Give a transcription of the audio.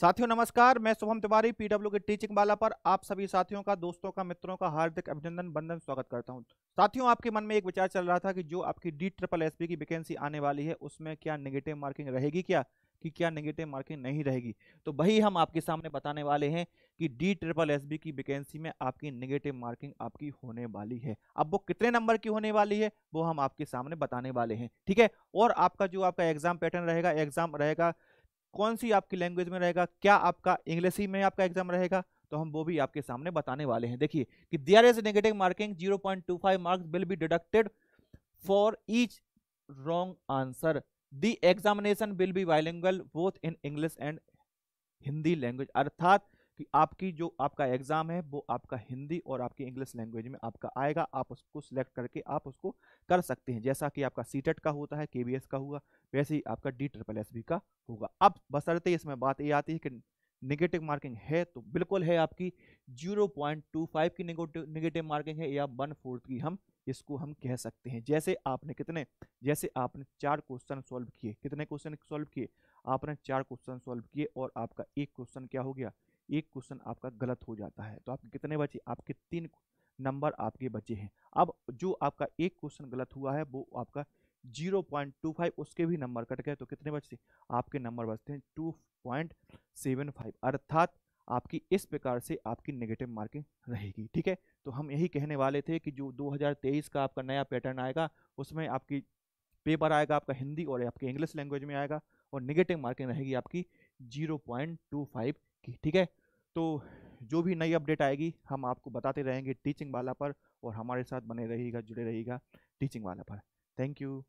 साथियों नमस्कार मैं शुभम तिवारी पीडब्ल्यू के टीचिंग वाला पर आप सभी साथियों का दोस्तों का मित्रों का हार्दिक अभिनंदन बंदन स्वागत करता हूं साथियों आपके मन में एक विचार चल रहा था कि जो आपकी डी ट्रिपल एस की वैकेंसी आने वाली है उसमें क्या निगेटिव मार्किंग रहेगी क्या कि क्या निगेटिव मार्किंग नहीं रहेगी तो वही हम आपके सामने बताने वाले हैं कि डी ट्रिपल एस की वैकेंसी में आपकी निगेटिव मार्किंग आपकी होने वाली है अब वो कितने नंबर की होने वाली है वो हम आपके सामने बताने वाले हैं ठीक है और आपका जो आपका एग्जाम पैटर्न रहेगा एग्जाम रहेगा कौन सी आपकी लैंग्वेज में रहेगा क्या आपका इंग्लिश ही में आपका एग्जाम रहेगा तो हम वो भी आपके सामने बताने वाले हैं देखिए कि there is negative marking 0.25 marks will be deducted for each wrong answer the examination will be bilingual both in English and Hindi language अर्थात कि आपकी जो आपका एग्ज़ाम है वो आपका हिंदी और आपकी इंग्लिश लैंग्वेज में आपका आएगा आप उसको सिलेक्ट करके आप उसको कर सकते हैं जैसा कि आपका सी e का होता है के का हुआ वैसे ही आपका डी ट्रिपल एस का होगा अब बसरते इसमें बात ये आती है कि नेगेटिव मार्किंग है तो बिल्कुल है आपकी जीरो पॉइंट टू फाइव की निगेटिव मार्किंग है या वन फोर्थ की हम इसको हम कह सकते हैं जैसे आपने कितने जैसे आपने चार क्वेश्चन सॉल्व किए कितने क्वेश्चन सॉल्व किए आपने चार क्वेश्चन सॉल्व किए और आपका एक क्वेश्चन क्या हो गया एक क्वेश्चन आपका गलत हो जाता है तो आप कितने बचे आपके तीन नंबर आपके बचे हैं अब जो आपका एक क्वेश्चन गलत हुआ है वो आपका 0.25 उसके भी नंबर कट गए तो कितने बचते आपके नंबर बचते हैं 2.75 अर्थात आपकी इस प्रकार से आपकी नेगेटिव मार्किंग रहेगी ठीक है तो हम यही कहने वाले थे कि जो 2023 का आपका नया पैटर्न आएगा उसमें आपकी पेपर आएगा आपका हिंदी और आपकी इंग्लिश लैंग्वेज में आएगा और निगेटिव मार्किंग रहेगी आपकी जीरो पॉइंट टू फाइव की ठीक है तो जो भी नई अपडेट आएगी हम आपको बताते रहेंगे टीचिंग वाला पर और हमारे साथ बने रहेगा जुड़े रहेगा टीचिंग वाला पर थैंक यू